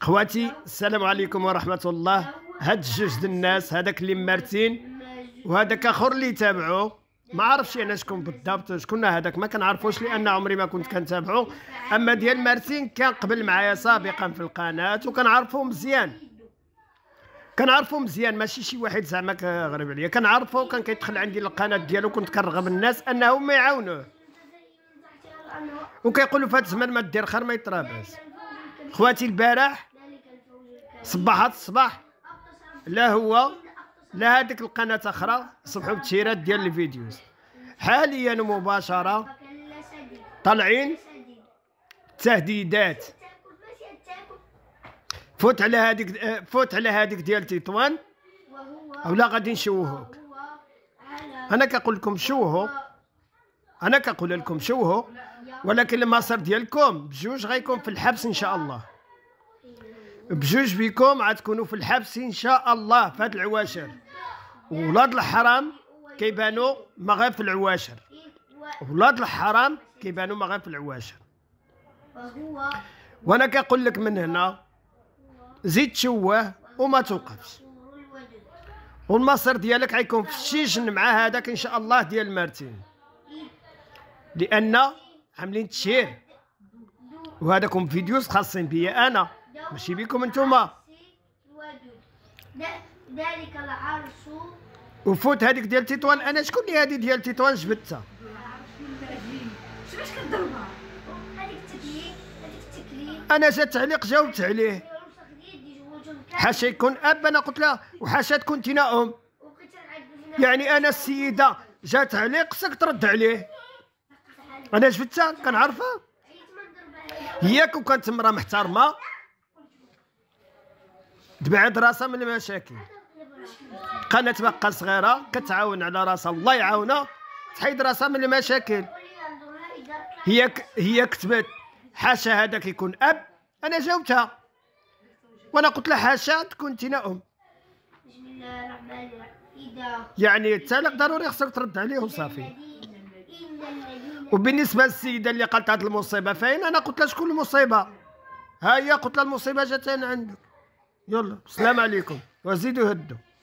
خواتي السلام عليكم ورحمه الله هاد جوج الناس هذاك اللي مارتين وهذاك اخر اللي تابعوه ما عرفش انا شكون بالضبط شكون هذاك ما كنعرفوش لان عمري ما كنت كنتابعو اما ديال مارتين كان قبل معايا سابقا في القناه وكنعرفو مزيان كنعرفو مزيان ماشي شي واحد زعما غريب عليا كنعرفو وكان كيدخل عندي القناه ديالو كنت كنرغب الناس انهم يعاونوه وكيقولوا فهاد الزمان ما دير خير ما يترابس خواتي البارح صباحات الصباح لا هو لا هذيك القناه اخرى صبحوا بالتيرات ديال الفيديوز حاليا مباشره طالعين تهديدات فوت على هذيك فوت على هذيك ديال تطوان ولا غادي نشوهوك انا كنقول لكم شوهو انا كنقول لكم هو ولكن المصير ديالكم بجوج غيكون في الحبس ان شاء الله بجوج بكم غتكونوا في الحبس ان شاء الله في هاد العواشر ولاد الحرام كيبانوا ما غير في العواشر ولاد الحرام كيبانوا ما غير في العواشر وانا كنقول لك من هنا زيد تشوه وما توقفش والمصير ديالك غيكون في الشيشن مع هذاك ان شاء الله ديال مارتين لان عاملين تشير وهذاكم فيديو خاصين بيا انا ماشي بكم انتوما ذلك العرش وفوت هذيك ديال تطوان انا شكون لي هذه ديال تطوان جبدتها انا جات تعليق جاوبت عليه حاشا يكون اب انا قلت لها وحاشا تكون تينا ام يعني انا السيده جات عليك سكت ترد عليه انا شفتها كنعرفها هي كون كانت مرا محترمه تبعد راسها من المشاكل قناة باقا صغيره كتعاون على راسها الله يعاونها تحيد راسها من المشاكل هي ك... هي كتبت حاشا هذاك يكون اب انا جاوبتها وانا قلت لها حاشا تكون انت ام يعني التالق ضروري خصك ترد عليه وصافي وبالنسبه للسيده اللي قالت هذه المصيبه فين انا قلت لها شكون المصيبه ها هي قلت لها المصيبه جات عندك يلا السلام عليكم وزيدوا هدوا